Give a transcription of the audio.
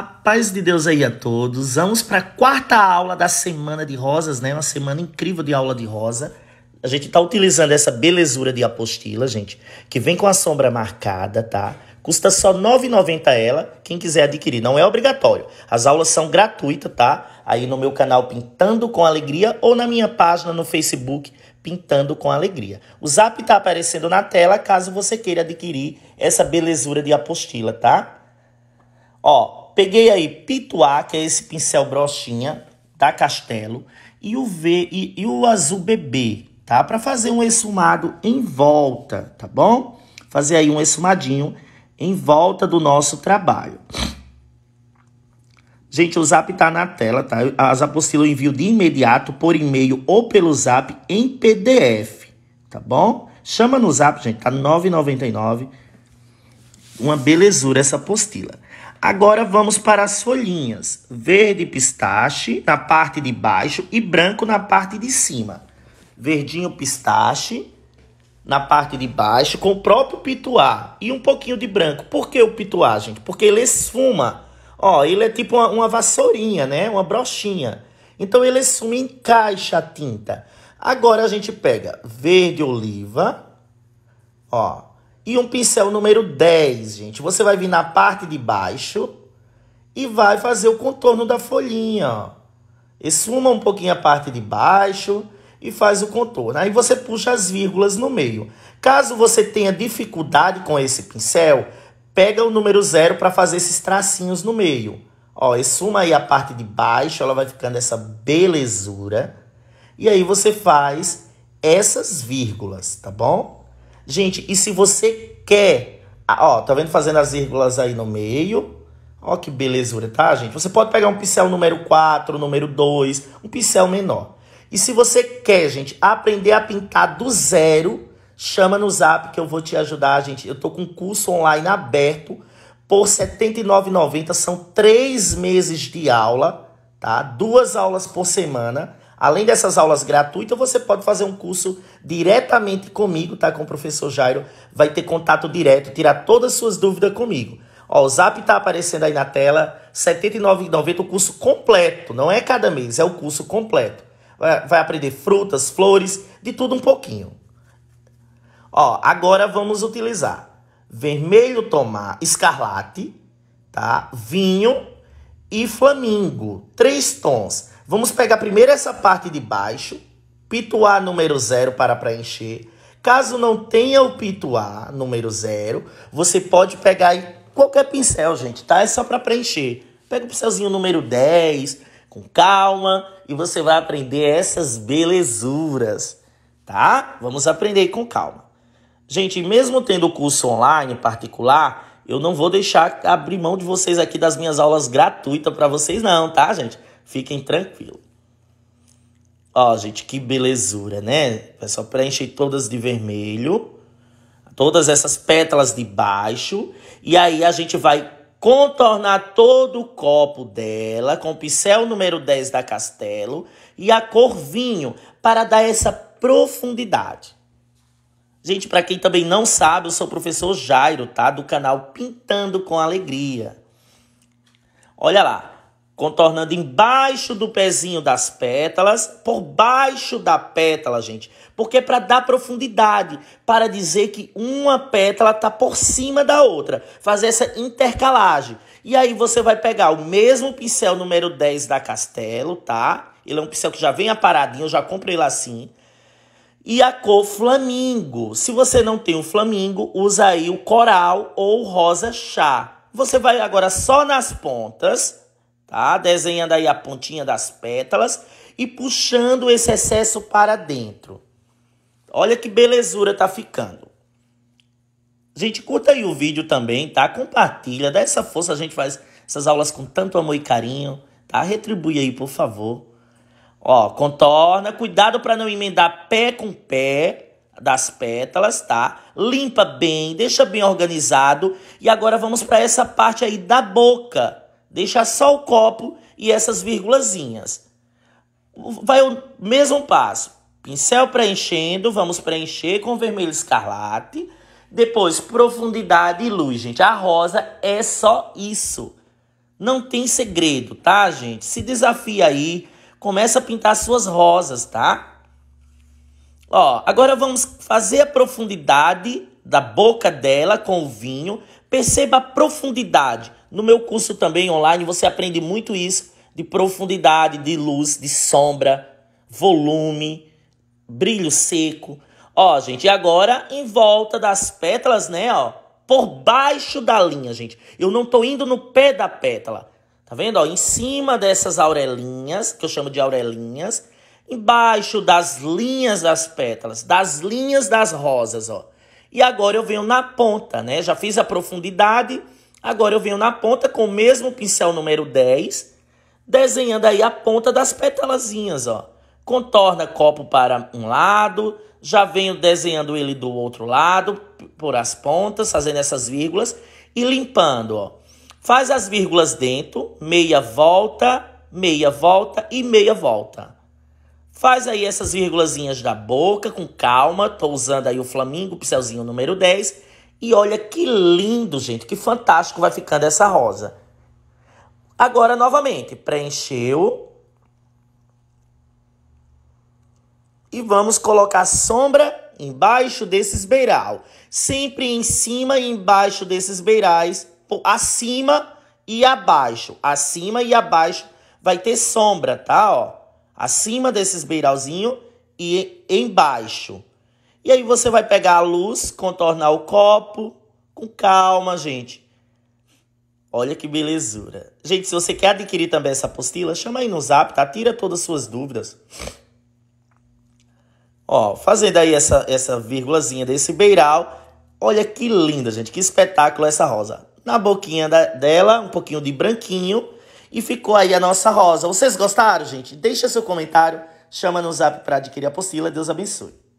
A paz de Deus aí a todos. Vamos para a quarta aula da semana de rosas, né? Uma semana incrível de aula de rosa. A gente está utilizando essa belezura de apostila, gente, que vem com a sombra marcada, tá? Custa só R$ 9,90 ela, quem quiser adquirir. Não é obrigatório. As aulas são gratuitas, tá? Aí no meu canal Pintando com Alegria ou na minha página no Facebook Pintando com Alegria. O zap está aparecendo na tela caso você queira adquirir essa belezura de apostila, tá? Ó, Peguei aí Pituá, que é esse pincel broxinha da Castelo, e o V e, e o azul bebê, tá? Para fazer um esfumado em volta, tá bom? Fazer aí um esfumadinho em volta do nosso trabalho. Gente, o Zap tá na tela, tá? As apostilas eu envio de imediato por e-mail ou pelo Zap em PDF, tá bom? Chama no Zap, gente, tá 9,99. Uma belezura essa apostila. Agora vamos para as folhinhas. Verde pistache na parte de baixo e branco na parte de cima. Verdinho pistache na parte de baixo com o próprio pituá e um pouquinho de branco. Por que o pituá, gente? Porque ele esfuma. Ó, ele é tipo uma, uma vassourinha, né? Uma brochinha. Então ele esfuma e encaixa a tinta. Agora a gente pega verde oliva, ó, e um pincel número 10, gente. Você vai vir na parte de baixo e vai fazer o contorno da folhinha. ó. suma um pouquinho a parte de baixo e faz o contorno. Aí você puxa as vírgulas no meio. Caso você tenha dificuldade com esse pincel, pega o número zero para fazer esses tracinhos no meio. Ó, e aí a parte de baixo, ela vai ficando essa belezura. E aí você faz essas vírgulas, tá bom? Gente, e se você quer, ah, ó, tá vendo fazendo as vírgulas aí no meio? Ó que belezura, tá, gente? Você pode pegar um pincel número 4, número 2, um pincel menor. E se você quer, gente, aprender a pintar do zero, chama no zap que eu vou te ajudar, gente. Eu tô com um curso online aberto por R$ 79,90. São três meses de aula, tá? Duas aulas por semana. Além dessas aulas gratuitas, você pode fazer um curso diretamente comigo, tá? Com o professor Jairo. Vai ter contato direto, tirar todas as suas dúvidas comigo. Ó, o Zap tá aparecendo aí na tela. R$ 79,90 o curso completo. Não é cada mês, é o curso completo. Vai, vai aprender frutas, flores, de tudo um pouquinho. Ó, agora vamos utilizar vermelho tomar escarlate, tá? Vinho e flamingo, três tons. Vamos pegar primeiro essa parte de baixo, pito A número 0 para preencher. Caso não tenha o pito A número 0, você pode pegar qualquer pincel, gente, tá? É só para preencher. Pega o pincelzinho número 10, com calma, e você vai aprender essas belezuras, tá? Vamos aprender com calma. Gente, mesmo tendo curso online particular, eu não vou deixar abrir mão de vocês aqui das minhas aulas gratuitas para vocês não, tá, gente? Fiquem tranquilos. Ó, gente, que belezura, né? É só preencher todas de vermelho. Todas essas pétalas de baixo. E aí a gente vai contornar todo o copo dela com o pincel número 10 da Castelo e a cor vinho para dar essa profundidade. Gente, para quem também não sabe, eu sou o professor Jairo, tá? Do canal Pintando com Alegria. Olha lá contornando embaixo do pezinho das pétalas, por baixo da pétala, gente. Porque é para dar profundidade, para dizer que uma pétala está por cima da outra, fazer essa intercalagem. E aí você vai pegar o mesmo pincel número 10 da Castelo, tá? Ele é um pincel que já vem aparadinho, eu já comprei ele assim. E a cor flamingo. Se você não tem o flamingo, usa aí o coral ou rosa chá. Você vai agora só nas pontas, tá? Desenhando aí a pontinha das pétalas e puxando esse excesso para dentro. Olha que belezura tá ficando. Gente, curta aí o vídeo também, tá? Compartilha, dá essa força, a gente faz essas aulas com tanto amor e carinho, tá? Retribui aí, por favor. Ó, contorna, cuidado para não emendar pé com pé das pétalas, tá? Limpa bem, deixa bem organizado. E agora vamos para essa parte aí da boca deixar só o copo e essas virgulazinhas Vai o mesmo passo. Pincel preenchendo, vamos preencher com vermelho escarlate. Depois, profundidade e luz, gente. A rosa é só isso. Não tem segredo, tá, gente? Se desafia aí, começa a pintar suas rosas, tá? Ó, agora vamos fazer a profundidade da boca dela com o vinho, Perceba a profundidade. No meu curso também online você aprende muito isso de profundidade, de luz, de sombra, volume, brilho seco. Ó, gente, e agora em volta das pétalas, né, ó, por baixo da linha, gente. Eu não tô indo no pé da pétala. Tá vendo, ó, em cima dessas aurelinhas, que eu chamo de aurelinhas, embaixo das linhas das pétalas, das linhas das rosas, ó e agora eu venho na ponta, né? Já fiz a profundidade, agora eu venho na ponta com o mesmo pincel número 10, desenhando aí a ponta das petalazinhas, ó. Contorna copo para um lado, já venho desenhando ele do outro lado, por as pontas, fazendo essas vírgulas e limpando, ó. Faz as vírgulas dentro, meia volta, meia volta e meia volta. Faz aí essas vírgulazinhas da boca com calma. Tô usando aí o flamingo, pincelzinho número 10. E olha que lindo, gente, que fantástico vai ficando essa rosa. Agora, novamente, preencheu. E vamos colocar sombra embaixo desses beiral. Sempre em cima e embaixo desses beirais. Acima e abaixo. Acima e abaixo vai ter sombra, tá? Ó acima desses beiralzinhos e embaixo. E aí você vai pegar a luz, contornar o copo com calma, gente. Olha que belezura. Gente, se você quer adquirir também essa apostila, chama aí no zap, tá? Tira todas as suas dúvidas. Ó, fazendo aí essa, essa vírgulazinha desse beiral. Olha que linda, gente. Que espetáculo essa rosa. Na boquinha da, dela, um pouquinho de branquinho. E ficou aí a nossa rosa. Vocês gostaram, gente? Deixa seu comentário, chama no zap para adquirir a apostila. Deus abençoe.